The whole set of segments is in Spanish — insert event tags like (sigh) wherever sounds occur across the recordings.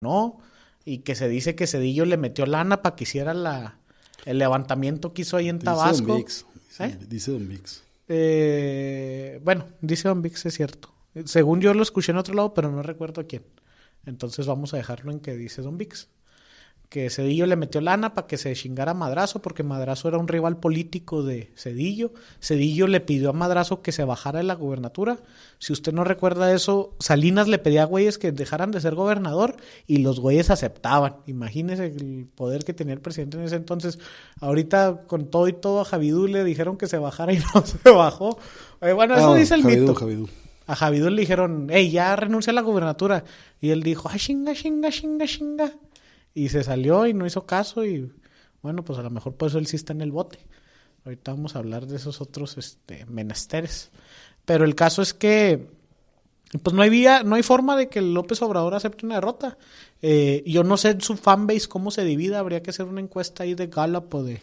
no. Y que se dice que Cedillo le metió lana para que hiciera la, el levantamiento que hizo ahí en Tabasco. dice, Don Vix. Eh, bueno, dice Don Vix, es cierto. Según yo lo escuché en otro lado, pero no recuerdo quién. Entonces vamos a dejarlo en que dice Don Vix que Cedillo le metió lana para que se chingara a Madrazo, porque Madrazo era un rival político de Cedillo. Cedillo le pidió a Madrazo que se bajara de la gubernatura, Si usted no recuerda eso, Salinas le pedía a güeyes que dejaran de ser gobernador y los güeyes aceptaban. Imagínese el poder que tenía el presidente en ese entonces. Ahorita, con todo y todo, a Javidú le dijeron que se bajara y (laughs) no se bajó. Eh, bueno, eso ah, dice el mito. A Javidú le dijeron, hey, ya renuncia a la gubernatura. Y él dijo, ah, chinga, chinga, chinga, chinga. Y se salió y no hizo caso y bueno, pues a lo mejor por eso él sí está en el bote. Ahorita vamos a hablar de esos otros este, menesteres. Pero el caso es que pues no hay vía, no hay forma de que López Obrador acepte una derrota. Eh, yo no sé su fanbase cómo se divida, habría que hacer una encuesta ahí de Gallup de,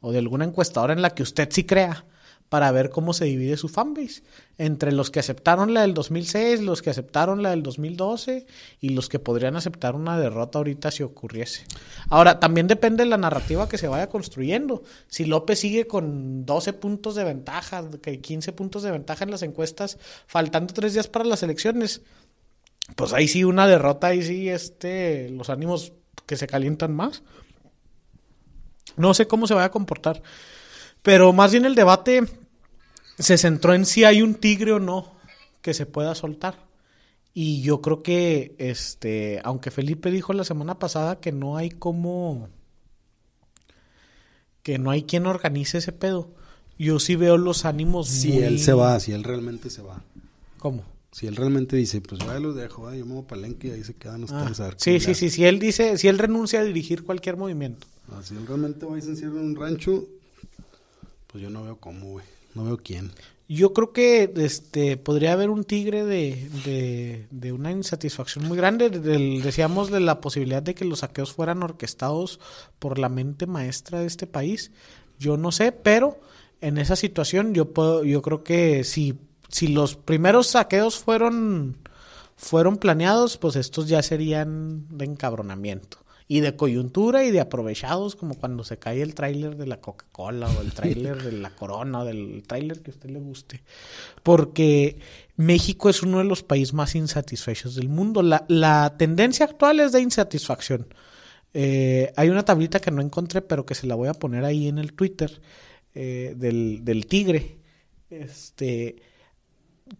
o de alguna encuestadora en la que usted sí crea para ver cómo se divide su fanbase entre los que aceptaron la del 2006, los que aceptaron la del 2012 y los que podrían aceptar una derrota ahorita si ocurriese. Ahora, también depende de la narrativa que se vaya construyendo. Si López sigue con 12 puntos de ventaja, 15 puntos de ventaja en las encuestas, faltando tres días para las elecciones, pues ahí sí una derrota, ahí sí este, los ánimos que se calientan más. No sé cómo se vaya a comportar. Pero más bien el debate se centró en si hay un tigre o no que se pueda soltar. Y yo creo que, este, aunque Felipe dijo la semana pasada que no hay como, que no hay quien organice ese pedo, yo sí veo los ánimos. Si él se va, si él realmente se va. ¿Cómo? Si él realmente dice, pues ya los dejo, ah, yo me voy a Palenque y ahí se quedan los ah, Sí, sí, sí, si él dice, si él renuncia a dirigir cualquier movimiento. Ah, si él realmente va a se un rancho, pues yo no veo cómo, güey. No veo quién. Yo creo que este podría haber un tigre de, una insatisfacción muy grande. decíamos de la posibilidad de que los saqueos fueran orquestados por la mente maestra de este país. Yo no sé, pero en esa situación yo puedo, yo creo que si, si los primeros saqueos fueron, fueron planeados, pues estos ya serían de encabronamiento y de coyuntura y de aprovechados, como cuando se cae el tráiler de la Coca-Cola o el tráiler de la Corona, del tráiler que a usted le guste. Porque México es uno de los países más insatisfechos del mundo. La, tendencia actual es de insatisfacción. Eh, hay una tablita que no encontré, pero que se la voy a poner ahí en el Twitter eh, del, del tigre. Este,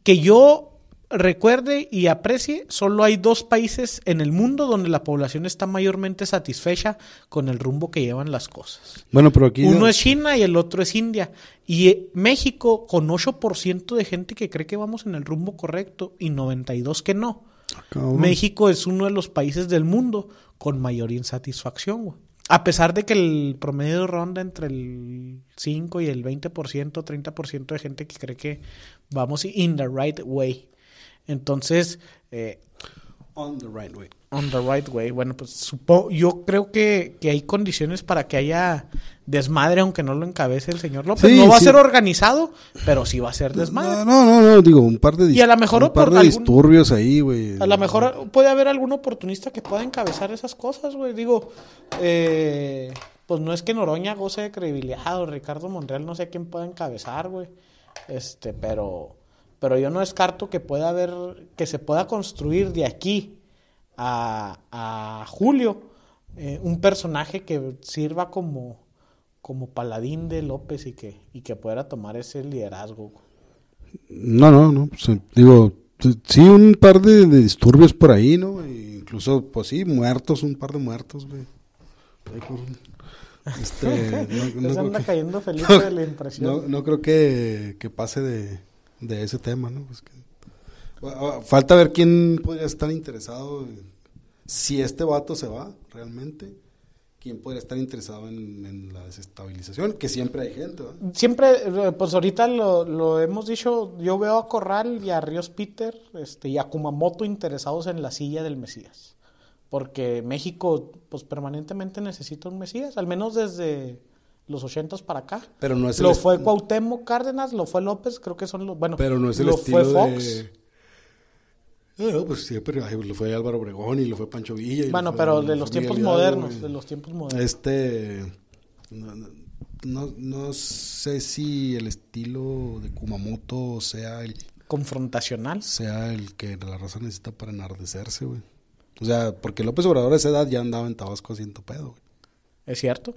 que yo recuerde y aprecie, solo hay dos países en el mundo donde la población está mayormente satisfecha con el rumbo que llevan las cosas. Bueno, pero aquí uno es China y el otro es India. Y eh, México con 8% de gente que cree que vamos en el rumbo correcto y 92 que no. Ah, México es uno de los países del mundo con mayor insatisfacción, A pesar de que el promedio ronda entre el 5 y el 20%, 30% de gente que cree que vamos in the right way. Entonces, eh, on the right way. On the right way. Bueno, pues yo creo que, hay condiciones para que haya desmadre, aunque no lo encabece el señor López. no va a ser organizado, pero sí va a ser desmadre. No, no, no, digo, un par de, y a la mejor disturbios ahí, güey. A lo mejor puede haber algún oportunista que pueda encabezar esas cosas, güey. Digo, eh, pues no es que Noroña goce de credibilidad o Ricardo Monreal no sé quién pueda encabezar, güey. Este, pero pero yo no descarto que pueda haber, que se pueda construir de aquí a, a Julio eh, un personaje que sirva como, como paladín de López y que, y que pueda tomar ese liderazgo. No, no, no, pues, eh, digo, sí, un par de, disturbios por ahí, ¿no? E incluso, pues sí, muertos, un par de muertos, güey. Este, (laughs) no, (laughs) No, no creo que, que pase de, de ese tema, ¿no? Pues falta ver quién podría estar interesado, si este vato se va realmente, quién podría estar interesado en, la desestabilización, que siempre hay gente. Siempre, eh, pues ahorita lo, hemos dicho, yo veo a Corral y a Ríos Peter este, y a Kumamoto interesados en la silla del Mesías, porque México pues permanentemente necesita un Mesías, al menos desde los 80 para acá. Pero no es Lo fue Cuauhtémoc Cárdenas, lo fue López, creo que son los. Bueno, pero no es el lo fue Fox. No, pues lo fue Álvaro Obregón y lo fue Pancho Villa. bueno, pero de los tiempos modernos, de los tiempos modernos. Este. No, sé si el estilo de Kumamoto sea el. Confrontacional. Sea el que la raza necesita para enardecerse, güey. O sea, porque López Obrador a esa edad ya andaba en Tabasco haciendo pedo, güey. Es cierto.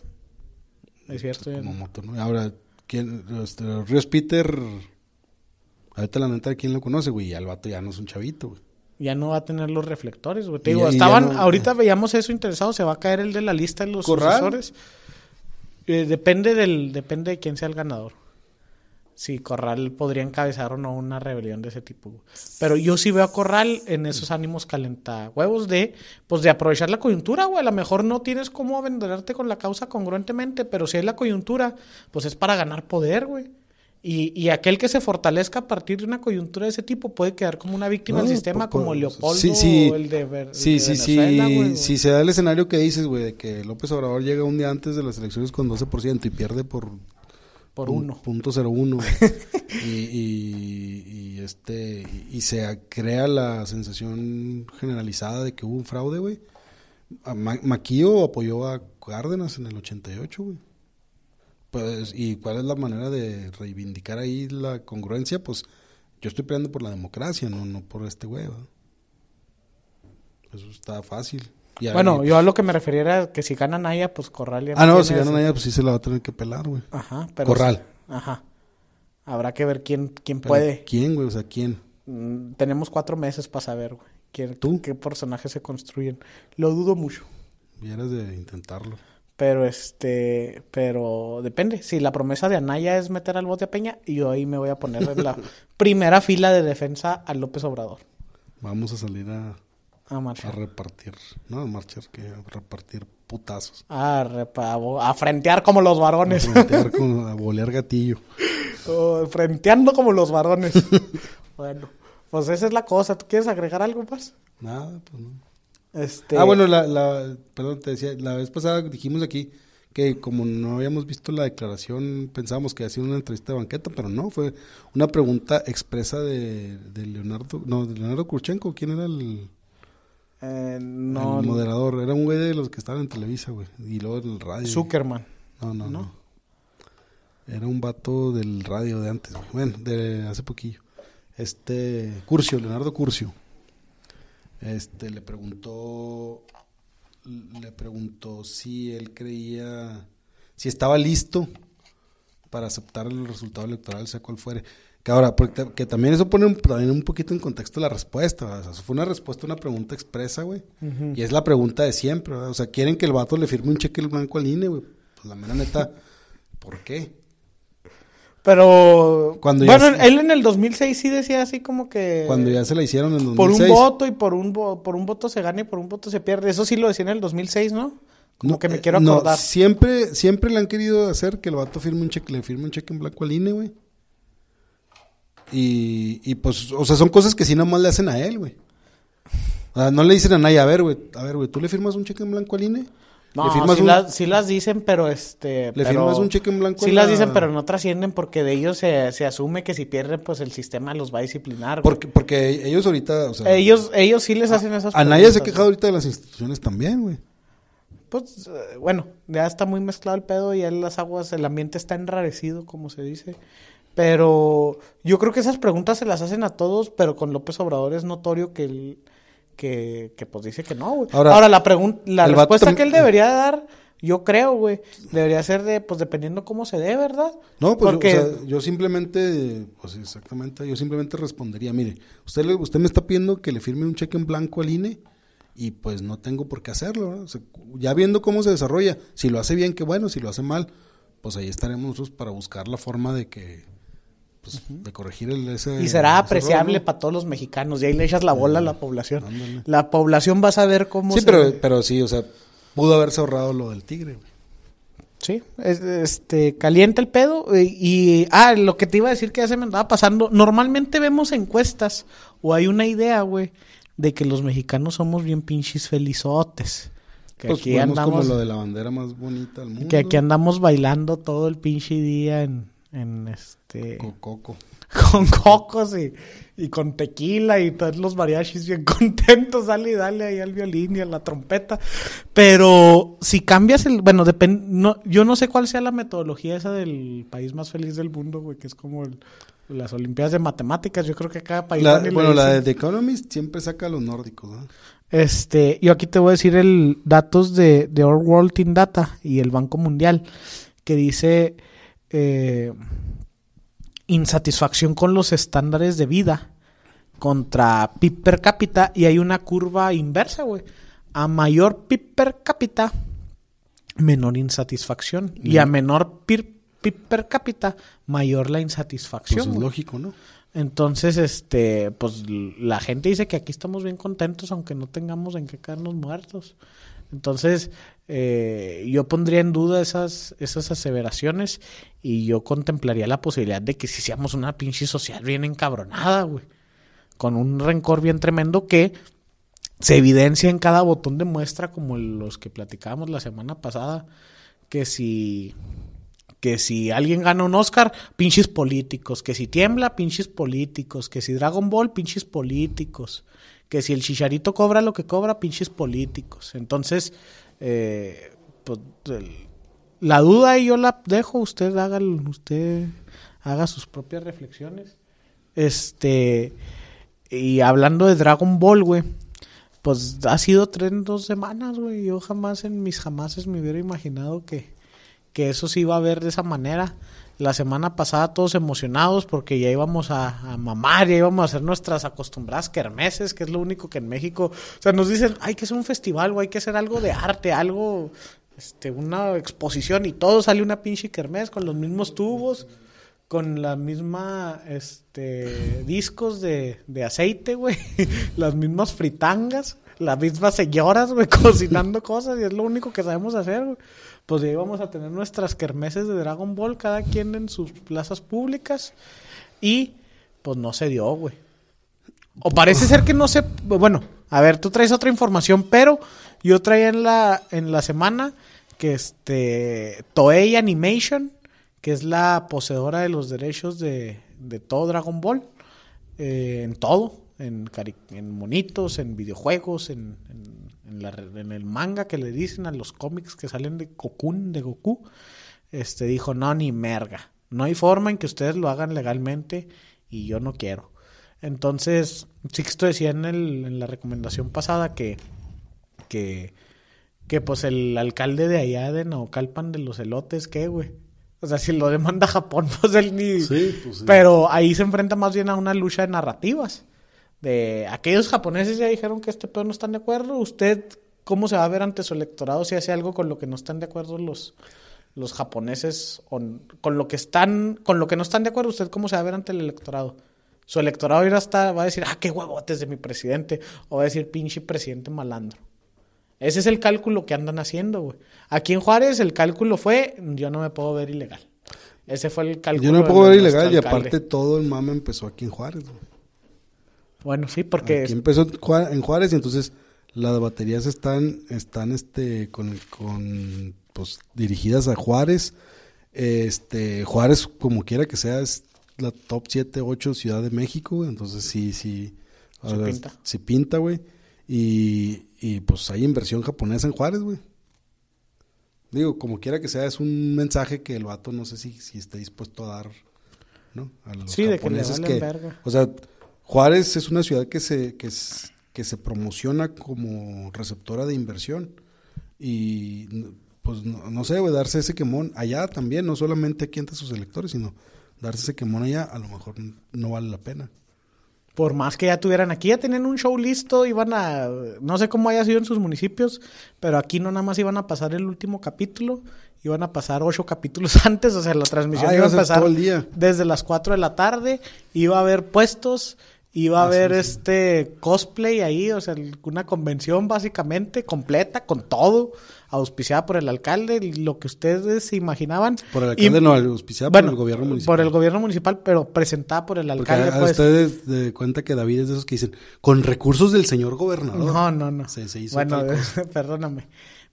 Es este, cierto. Ahora, este, Rios Peter, ahorita la neta, ¿quién lo conoce, güey? y el vato ya no es un chavito, güey. Ya no va a tener los reflectores, güey. Te digo, estaban, ahorita eh. veíamos eso interesado, se va a caer el de la lista de los Corral. Eh, depende del, depende de quién sea el ganador si Corral podría encabezar o no una rebelión de ese tipo. Pero yo sí veo a Corral en esos ánimos huevos de, pues de aprovechar la coyuntura, güey. A lo mejor no tienes cómo venderte con la causa congruentemente, pero si hay la coyuntura, pues es para ganar poder, güey. Y, y, aquel que se fortalezca a partir de una coyuntura de ese tipo puede quedar como una víctima del ah, sistema, pues, como pues, Leopoldo o el de, Ver sí, sí. Si se da el escenario que dices, güey, de que López Obrador llega un día antes de las elecciones con 12% y pierde por por (laughs) y, este, y, se crea la sensación generalizada de que hubo un fraude, güey. Maquillo apoyó a Cárdenas en el 88, güey. Pues, ¿y cuál es la manera de reivindicar ahí la congruencia? Pues yo estoy peleando por la democracia, no, no por este güey, Eso está fácil bueno, yo a lo que me refería era que si gana Naya, pues Corral Ah, no, si gana Naya, pues sí se la va a tener que pelar, güey. Ajá, pero. Corral. Ajá. Habrá que ver quién, quién puede. ¿Quién, güey? O sea, ¿quién? Mm, tenemos cuatro meses para saber, güey. ¿Tú? ¿Qué personajes se construyen? Lo dudo mucho. Vieras de intentarlo. Pero este, pero depende. Si la promesa de Anaya es meter al bote a Peña, yo ahí me voy a poner en la (laughs) primera fila de defensa a López Obrador. Vamos a salir a a marchar. A repartir, no a marchar, que a repartir putazos. A, a, frentear como los varones. A frentear como, a bolear gatillo. (laughs) frenteando como los varones. (laughs) bueno, pues esa es la cosa. ¿Tú quieres agregar algo más? Nada, pues no. Este... Ah, bueno, la, perdón, te decía, la vez pasada dijimos aquí que como no habíamos visto la declaración, pensábamos que hacía una entrevista de banqueta, pero no, fue una pregunta expresa de, de Leonardo, no, de Leonardo Kurchenko, ¿quién era el...? Eh, no. El moderador. Era un güey de los que estaban en Televisa, güey. Y luego el radio. Zuckerman. No, no, no, Era un vato del radio de antes, Bueno, de hace poquillo. Este. Curcio, Leonardo Curcio. Este le preguntó. Le preguntó si él creía. Si estaba listo para aceptar el resultado electoral, sea cual fuere. Que ahora, porque, que también eso pone un, un poquito en contexto la respuesta. O sea, fue una respuesta a una pregunta expresa, güey. Y es la pregunta de siempre, O sea, quieren que el vato le firme un cheque en blanco al INE, güey. Pues la mera neta, (laughs) ¿por qué? Pero. Cuando bueno, él en el 2006 sí decía así como que. Cuando ya se la hicieron en el 2006. Por un voto y por un, por un voto se gana y por un voto se pierde. Eso sí lo decía en el 2006, ¿no? Como que me eh, quiero acordar. siempre, siempre le han querido hacer que el vato firme un cheque, le firme un cheque en blanco al INE, güey. Y, y pues, o sea, son cosas que sí nomás le hacen a él, güey. O sea, no le dicen a nadie, a ver, güey, a ver, güey, ¿tú le firmas un cheque en blanco al INE? No, sí, las, dicen, pero este... ¿Le firmas un cheque en blanco? Sí las dicen, pero no trascienden porque de ellos se, asume que si pierden, pues el sistema los va a disciplinar. Porque, porque ellos ahorita, o sea, Ellos, ellos sí les hacen a, esas A nadie se ha quejado ahorita de las instituciones también, güey. Pues, eh, bueno, ya está muy mezclado el pedo y ya las aguas, el ambiente está enrarecido, como se dice. Pero yo creo que esas preguntas se las hacen a todos, pero con López Obrador es notorio que él, que, pues dice que no, Ahora, Ahora la, la respuesta que él (clears throat) debería dar, yo creo, güey, debería ser de, pues dependiendo cómo se dé, ¿verdad? No, pues Porque... yo, simplemente, pues exactamente, yo simplemente respondería, mire, usted, usted me está pidiendo que le firme un cheque en blanco al INE y pues no tengo por qué hacerlo, ya viendo cómo se desarrolla, si lo hace bien, qué bueno, si lo hace mal, pues ahí estaremos nosotros para buscar la forma de que pues, de corregir el, ese. Y será apreciable para todos los mexicanos. Y ahí le echas la bola a la población. La población va a saber cómo. Sí, pero, pero sí, o sea, pudo haberse ahorrado lo del tigre, Sí, este, calienta el pedo eh, y, ah, lo que te iba a decir que ya se me andaba pasando, normalmente vemos encuestas o hay una idea, güey, de que los mexicanos somos bien pinches felizotes. Que pues aquí andamos lo de la bandera más bonita Que aquí andamos bailando todo el pinche día en en este... Con coco. (laughs) Con cocos y, y con tequila y todos los mariachis bien (laughs) contentos, dale y dale ahí al violín y a la trompeta. Pero si cambias el... Bueno, depende... No, yo no sé cuál sea la metodología esa del país más feliz del mundo, güey, que es como las Olimpiadas de Matemáticas. Yo creo que cada país... La, bueno, la de Economist siempre saca lo los nórdicos, Este, yo aquí te voy a decir el datos de, de World Team Data y el Banco Mundial, que dice eh, insatisfacción con los estándares de vida contra PIB per cápita y hay una curva inversa, güey. A mayor PIB per cápita, menor insatisfacción. Y a mm. menor PIB, per cápita, mayor la insatisfacción. Pues es lógico, ¿no? Entonces, este, pues la gente dice que aquí estamos bien contentos, aunque no tengamos en qué caernos muertos. Entonces, eh, yo pondría en duda esas, esas aseveraciones y yo contemplaría la posibilidad de que si seamos una pinche social bien encabronada, güey, con un rencor bien tremendo que se evidencia en cada botón de muestra como los que platicábamos la semana pasada, que si que si alguien gana un Oscar, pinches políticos, que si tiembla, pinches políticos, que si Dragon Ball, pinches políticos que si el chicharito cobra lo que cobra, pinches políticos. Entonces, eh, pues, la duda ahí yo la dejo, usted haga, usted haga sus propias reflexiones. Este, y hablando de Dragon Ball, pues ha sido tres, dos semanas, güey. Yo jamás en mis jamases me hubiera imaginado que, que eso se iba a ver de esa manera la semana pasada todos emocionados porque ya íbamos a, mamar, ya íbamos a hacer nuestras acostumbradas kermeses, que es lo único que en México, o sea, nos dicen, hay que hacer un festival o hay que hacer algo de arte, algo, este, una exposición y todo sale una pinche kermes con los mismos tubos, con la misma, este, discos de, de aceite, güey, (laughs) las mismas fritangas las mismas señoras, güey, (laughs) cocinando cosas y es lo único que sabemos hacer, güey pues ya íbamos a tener nuestras kermeses de Dragon Ball, cada quien en sus plazas públicas. Y pues no se dio, güey. O parece ser que no se. Bueno, a ver, tú traes otra información, pero yo traía en la, en la semana que este. Toei Animation, que es la poseedora de los derechos de, de todo Dragon Ball, eh, en todo, en, en monitos, en videojuegos, en en, el manga que le dicen a los cómics que salen de de Goku, este dijo, no, ni merga. No hay forma en que ustedes lo hagan legalmente y yo no quiero. Entonces, Sixto decía en, el, en la recomendación pasada que, que, que pues el alcalde de allá de calpan de los elotes, ¿qué, güey? O sea, si lo demanda Japón, (laughs) pues él ni... Sí, pues Pero ahí se enfrenta más bien a una lucha de narrativas de aquellos japoneses ya dijeron que este pedo no están de acuerdo. ¿Usted cómo se va a ver ante su electorado si hace algo con lo que no están de acuerdo los, los japoneses con lo que están, con lo que no están de acuerdo? ¿Usted cómo se va a ver ante el electorado? Su electorado irá va a decir, ah, qué huevotes de mi presidente, o va a decir, pinche presidente malandro. Ese es el cálculo que andan haciendo, güey. Aquí en Juárez el cálculo fue, yo no me puedo ver ilegal. Ese fue el cálculo. Yo no me puedo ver ilegal y aparte todo el mame empezó aquí en Juárez, güey. Bueno, sí, porque... Aquí empezó en Juárez y entonces las baterías están, están este, con, con pues, dirigidas a Juárez. Este, Juárez, como quiera que sea, es la top 7, 8 Ciudad de México, entonces sí, sí. Se pinta. Se pinta, güey. Y, pues hay inversión japonesa en Juárez, güey. Digo, como quiera que sea, es un mensaje que el vato no sé si, si esté dispuesto a dar, ¿no? sí, de que, le que verga. O sea, Juárez es una ciudad que se, que, se promociona como receptora de inversión y pues no, sé, darse ese quemón allá también, no solamente aquí entre sus electores, sino darse ese quemón allá a lo mejor no vale la pena. Por más que ya tuvieran aquí, ya tenían un show listo, iban a, no sé cómo haya sido en sus municipios, pero aquí no nada más iban a pasar el último capítulo, iban a pasar ocho capítulos (laughs) antes, o sea, la transmisión ah, iba a pasar el día. desde las cuatro de la tarde, iba a haber puestos, Iba a haber este cosplay ahí, o sea, una convención básicamente completa, con todo, auspiciada por el alcalde, lo que ustedes imaginaban. Por el alcalde, no, auspiciada por el gobierno municipal. Por el gobierno municipal, pero presentada por el alcalde. A, pues. ustedes de cuenta que David es de esos que dicen, con recursos del señor gobernador. No, no, no. Se, hizo bueno, (laughs) perdóname,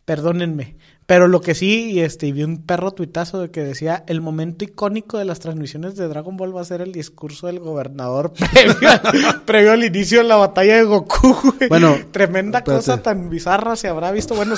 perdónenme. Pero lo que sí, este, vi un perro tuitazo de que decía, el momento icónico de las transmisiones de Dragon Ball va a ser el discurso del gobernador (laughs) previo, previo al inicio de la batalla de Goku. Bueno, tremenda cosa tan bizarra se habrá visto. Bueno,